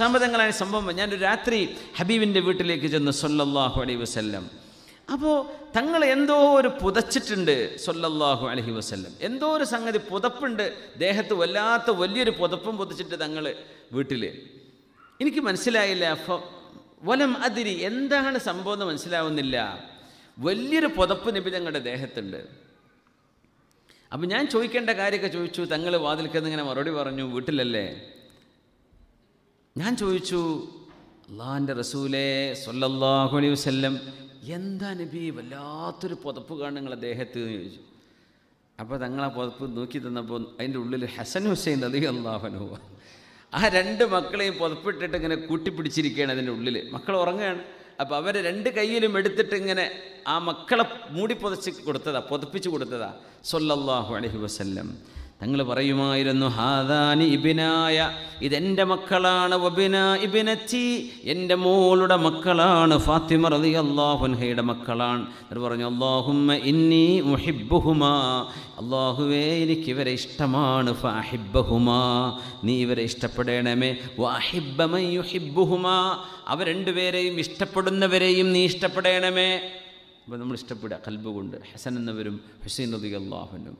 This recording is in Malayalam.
സമ്മതങ്ങളായ സംഭവം ഞാനൊരു രാത്രി ഹബീബിൻ്റെ വീട്ടിലേക്ക് ചെന്ന് സൊല്ലാഹു അലൈഹി വസ്ല്ലം അപ്പോൾ തങ്ങൾ എന്തോ ഒരു പുതച്ചിട്ടുണ്ട് സൊല്ലാഹു അലഹി വസ്ല്ലം എന്തോ ഒരു സംഗതി പുതപ്പുണ്ട് ദേഹത്ത് വല്ലാത്ത വലിയൊരു പുതപ്പും പുതച്ചിട്ട് തങ്ങൾ വീട്ടിൽ എനിക്ക് മനസ്സിലായില്ല വലം അതിരി എന്താണ് സംഭവം എന്ന് മനസ്സിലാവുന്നില്ല വലിയൊരു പുതപ്പ് നബി തങ്ങളുടെ ദേഹത്തുണ്ട് അപ്പം ഞാൻ ചോദിക്കേണ്ട കാര്യമൊക്കെ ചോദിച്ചു തങ്ങൾ വാതിൽക്കെന്നിങ്ങനെ മറുപടി പറഞ്ഞു വീട്ടിലല്ലേ ഞാൻ ചോദിച്ചു അള്ളാഹാൻ്റെ റസൂലേ സൊല്ലാഹു അലൈഹി വസ്ല്ലം എന്താ നബി വല്ലാത്തൊരു പുതപ്പ് കാണുങ്ങൾ അദ്ദേഹത്തെ ചോദിച്ചു അപ്പോൾ തങ്ങൾ ആ പുതപ്പ് നോക്കി തന്നപ്പോൾ അതിൻ്റെ ഉള്ളിൽ ഹസൻ ഹുസൈൻ അതി അള്ളാഹനു ആ രണ്ട് മക്കളെയും പുതപ്പിട്ടിട്ട് ഇങ്ങനെ കൂട്ടിപ്പിടിച്ചിരിക്കുകയാണ് അതിൻ്റെ ഉള്ളിൽ മക്കൾ ഉറങ്ങുകയാണ് അപ്പോൾ അവരെ രണ്ട് കയ്യിലും എടുത്തിട്ട് ഇങ്ങനെ ആ മക്കളെ മൂടി പുതച്ച് കൊടുത്തതാ പുതപ്പിച്ച് കൊടുത്തതാ സൊല്ലാഹു അലഹി വസ്ല്ലം ഞങ്ങൾ പറയുമായിരുന്നു ഹാദാനി ഇബിനായ ഇതെൻ്റെ മക്കളാണ് വബിന ഇബിനച്ചി എൻ്റെ മോളുടെ മക്കളാണ് ഫാത്തിമ റതി അള്ളാഹുൻഹയുടെ മക്കളാണ് എന്ന് പറഞ്ഞു അള്ളാഹുമ്മ ഇന്നി മുഹിബുഹുമാ അള്ളാഹുവേ എനിക്ക് ഇവരെ ഇഷ്ടമാണ് ഫാഹിബ്ബഹുമാ നീ ഇവരെ ഇഷ്ടപ്പെടേണമേ വാഹിബമയുഹിബുഹുമാ അവ രണ്ടുപേരെയും ഇഷ്ടപ്പെടുന്നവരെയും നീ ഇഷ്ടപ്പെടേണമേ അപ്പോൾ നമ്മൾ ഇഷ്ടപ്പെടുക കൽബ് കൊണ്ട് ഹസൻ എന്നവരും ഹുസൈൻ റതി അള്ളാഹുനും